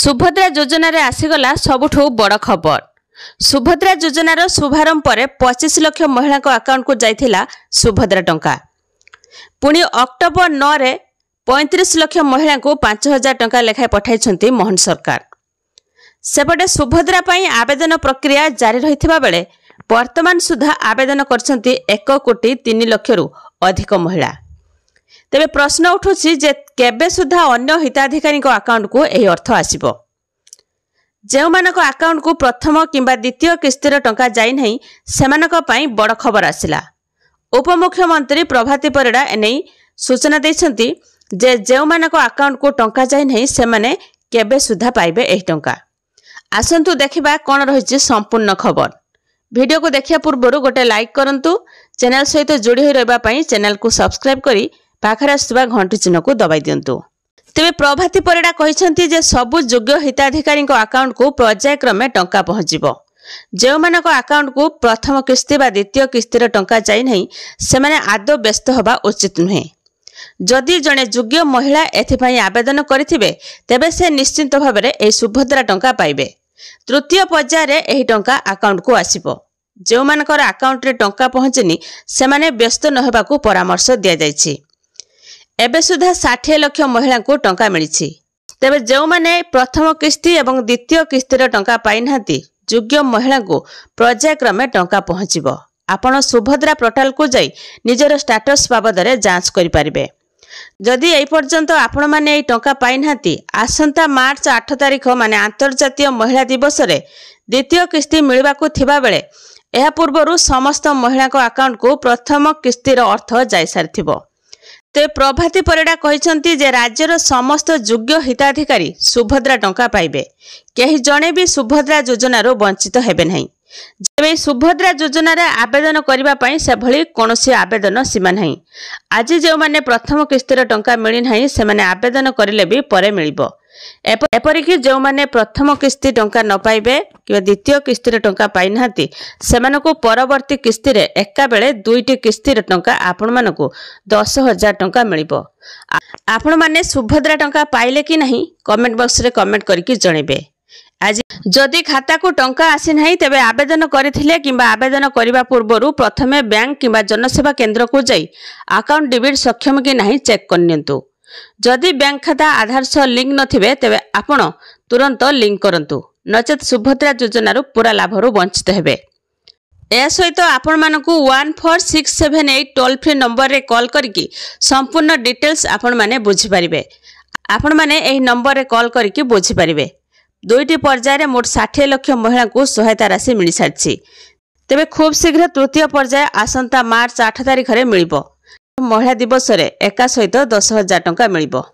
ସୁଭଦ୍ରା ଯୋଜନାରେ ଆସିଗଲା ସବୁଠୁ ବଡ଼ ଖବର ସୁଭଦ୍ରା ଯୋଜନାର ଶୁଭାରମ୍ଭ ପରେ ପଚିଶ ଲକ୍ଷ ମହିଳାଙ୍କ ଆକାଉଣ୍ଟକୁ ଯାଇଥିଲା ସୁଭଦ୍ରା ଟଙ୍କା ପୁଣି ଅକ୍ଟୋବର ନଅରେ ପଇଁତିରିଶ ଲକ୍ଷ ମହିଳାଙ୍କୁ ପାଞ୍ଚ ହଜାର ଟଙ୍କା ଲେଖାଏଁ ପଠାଇଛନ୍ତି ମୋହନ ସରକାର ସେପଟେ ସୁଭଦ୍ରା ପାଇଁ ଆବେଦନ ପ୍ରକ୍ରିୟା ଜାରି ରହିଥିବା ବେଳେ ବର୍ତ୍ତମାନ ସୁଦ୍ଧା ଆବେଦନ କରିଛନ୍ତି ଏକ କୋଟି ତିନି ଲକ୍ଷରୁ ଅଧିକ ମହିଳା ତେବେ ପ୍ରଶ୍ନ ଉଠୁଛି ଯେ କେବେ ସୁଦ୍ଧା ଅନ୍ୟ ହିତାଧିକାରୀଙ୍କ ଆକାଉଣ୍ଟକୁ ଏହି ଅର୍ଥ ଆସିବ ଯେଉଁମାନଙ୍କ ଆକାଉଣ୍ଟକୁ ପ୍ରଥମ କିମ୍ବା ଦ୍ୱିତୀୟ କିସ୍ତିର ଟଙ୍କା ଯାଇନାହିଁ ସେମାନଙ୍କ ପାଇଁ ବଡ଼ ଖବର ଆସିଲା ଉପମୁଖ୍ୟମନ୍ତ୍ରୀ ପ୍ରଭାତି ପରିଡ଼ା ଏନେଇ ସୂଚନା ଦେଇଛନ୍ତି ଯେ ଯେଉଁମାନଙ୍କ ଆକାଉଣ୍ଟକୁ ଟଙ୍କା ଯାଇନାହିଁ ସେମାନେ କେବେ ସୁଦ୍ଧା ପାଇବେ ଏହି ଟଙ୍କା ଆସନ୍ତୁ ଦେଖିବା କ'ଣ ରହିଛି ସମ୍ପୂର୍ଣ୍ଣ ଖବର ଭିଡ଼ିଓକୁ ଦେଖିବା ପୂର୍ବରୁ ଗୋଟିଏ ଲାଇକ୍ କରନ୍ତୁ ଚ୍ୟାନେଲ୍ ସହିତ ଯୋଡ଼ି ହୋଇ ରହିବା ପାଇଁ ଚ୍ୟାନେଲ୍କୁ ସବସ୍କ୍ରାଇବ୍ କରି ପାଖରେ ଆସୁଥିବା ଘଣ୍ଟି ଚିହ୍ନକୁ ଦବାଇ ଦିଅନ୍ତୁ ତେବେ ପ୍ରଭାତୀ ପରିଡ଼ା କହିଛନ୍ତି ଯେ ସବୁ ଯୋଗ୍ୟ ହିତାଧିକାରୀଙ୍କ ଆକାଉଣ୍ଟକୁ ପର୍ଯ୍ୟାୟକ୍ରମେ ଟଙ୍କା ପହଞ୍ଚିବ ଯେଉଁମାନଙ୍କ ଆକାଉଣ୍ଟକୁ ପ୍ରଥମ କିସ୍ତି ବା ଦ୍ୱିତୀୟ କିସ୍ତିର ଟଙ୍କା ଯାଇନାହିଁ ସେମାନେ ଆଦୌ ବ୍ୟସ୍ତ ହେବା ଉଚିତ ନୁହେଁ ଯଦି ଜଣେ ଯୋଗ୍ୟ ମହିଳା ଏଥିପାଇଁ ଆବେଦନ କରିଥିବେ ତେବେ ସେ ନିଶ୍ଚିନ୍ତ ଭାବରେ ଏହି ସୁଭଦ୍ରା ଟଙ୍କା ପାଇବେ ତୃତୀୟ ପର୍ଯ୍ୟାୟରେ ଏହି ଟଙ୍କା ଆକାଉଣ୍ଟକୁ ଆସିବ ଯେଉଁମାନଙ୍କର ଆକାଉଣ୍ଟରେ ଟଙ୍କା ପହଞ୍ଚିନି ସେମାନେ ବ୍ୟସ୍ତ ନ ହେବାକୁ ପରାମର୍ଶ ଦିଆଯାଇଛି ଏବେ ସୁଦ୍ଧା ଷାଠିଏ ଲକ୍ଷ ମହିଳାଙ୍କୁ ଟଙ୍କା ମିଳିଛି ତେବେ ଯେଉଁମାନେ ପ୍ରଥମ କିସ୍ତି ଏବଂ ଦ୍ୱିତୀୟ କିସ୍ତିର ଟଙ୍କା ପାଇନାହାନ୍ତି ଯୋଗ୍ୟ ମହିଳାଙ୍କୁ ପର୍ଯ୍ୟାୟକ୍ରମେ ଟଙ୍କା ପହଞ୍ଚିବ ଆପଣ ସୁଭଦ୍ରା ପୋର୍ଟାଲକୁ ଯାଇ ନିଜର ଷ୍ଟାଟସ୍ ବାବଦରେ ଯାଞ୍ଚ କରିପାରିବେ ଯଦି ଏପର୍ଯ୍ୟନ୍ତ ଆପଣମାନେ ଏହି ଟଙ୍କା ପାଇନାହାନ୍ତି ଆସନ୍ତା ମାର୍ଚ୍ଚ ଆଠ ତାରିଖ ମାନେ ଆନ୍ତର୍ଜାତୀୟ ମହିଳା ଦିବସରେ ଦ୍ୱିତୀୟ କିସ୍ତି ମିଳିବାକୁ ଥିବାବେଳେ ଏହା ପୂର୍ବରୁ ସମସ୍ତ ମହିଳାଙ୍କ ଆକାଉଣ୍ଟକୁ ପ୍ରଥମ କିସ୍ତିର ଅର୍ଥ ଯାଇସାରିଥିବ ତେବେ ପ୍ରଭାତୀ ପରିଡ଼ା କହିଛନ୍ତି ଯେ ରାଜ୍ୟର ସମସ୍ତ ଯୋଗ୍ୟ ହିତାଧିକାରୀ ସୁଭଦ୍ରା ଟଙ୍କା ପାଇବେ କେହି ଜଣେ ବି ସୁଭଦ୍ରା ଯୋଜନାରୁ ବଞ୍ଚିତ ହେବେ ନାହିଁ ଯେବେ ସୁଭଦ୍ରା ଯୋଜନାରେ ଆବେଦନ କରିବା ପାଇଁ ସେଭଳି କୌଣସି ଆବେଦନ ସୀମା ନାହିଁ ଆଜି ଯେଉଁମାନେ ପ୍ରଥମ କିସ୍ତିର ଟଙ୍କା ମିଳିନାହିଁ ସେମାନେ ଆବେଦନ କରିଲେ ବି ପରେ ମିଳିବ ଏପରିକି ଯେଉଁମାନେ ପ୍ରଥମ କିସ୍ତି ଟଙ୍କା ନ ପାଇବେ କିମ୍ବା ଦ୍ୱିତୀୟ କିସ୍ତିରେ ଟଙ୍କା ପାଇନାହାନ୍ତି ସେମାନଙ୍କୁ ପରବର୍ତ୍ତୀ କିସ୍ତିରେ ଏକାବେଳେ ଦୁଇଟି କିସ୍ତିର ଟଙ୍କା ଆପଣମାନଙ୍କୁ ଦଶ ହଜାର ଟଙ୍କା ମିଳିବ ଆପଣମାନେ ସୁଭଦ୍ରା ଟଙ୍କା ପାଇଲେ କି ନାହିଁ କମେଣ୍ଟ ବକ୍ସରେ କମେଣ୍ଟ କରିକି ଜଣେଇବେ ଆଜି ଯଦି ଖାତାକୁ ଟଙ୍କା ଆସିନାହିଁ ତେବେ ଆବେଦନ କରିଥିଲେ କିମ୍ବା ଆବେଦନ କରିବା ପୂର୍ବରୁ ପ୍ରଥମେ ବ୍ୟାଙ୍କ କିମ୍ବା ଜନସେବା କେନ୍ଦ୍ରକୁ ଯାଇ ଆକାଉଣ୍ଟ ଡେବିଟ୍ ସକ୍ଷମ କି ନାହିଁ ଚେକ୍ କରିନିଅନ୍ତୁ ଯଦି ବ୍ୟାଙ୍କ ଖାତା ଆଧାର ସହ ଲିଙ୍କ ନଥିବେ ତେବେ ଆପଣ ତୁରନ୍ତ ଲିଙ୍କ କରନ୍ତୁ ନଚେତ ସୁଭଦ୍ରା ଯୋଜନାରୁ ପୁରା ଲାଭରୁ ବଞ୍ଚିତ ହେବେ ଏହା ସହିତ ଆପଣମାନଙ୍କୁ one four six seven eight toll free ନମ୍ବରରେ କଲ୍ କରିକି ସମ୍ପୂର୍ଣ୍ଣ ଡିଟେଲ୍ସ ଆପଣମାନେ ବୁଝିପାରିବେ ଆପଣମାନେ ଏହି ନମ୍ବରରେ କଲ୍ କରିକି ବୁଝିପାରିବେ ଦୁଇଟି ପର୍ଯ୍ୟାୟରେ ମୋଟ ଷାଠିଏ ଲକ୍ଷ ମହିଳାଙ୍କୁ ସହାୟତା ରାଶି ମିଳିସାରିଛି ତେବେ ଖୁବ୍ ଶୀଘ୍ର ତୃତୀୟ ପର୍ଯ୍ୟାୟ ଆସନ୍ତା ମାର୍ଚ୍ଚ ଆଠ ତାରିଖରେ ମିଳିବ ମହିଳା ଦିବସରେ ଏକା ସହିତ ଦଶ ହଜାର ଟଙ୍କା ମିଳିବ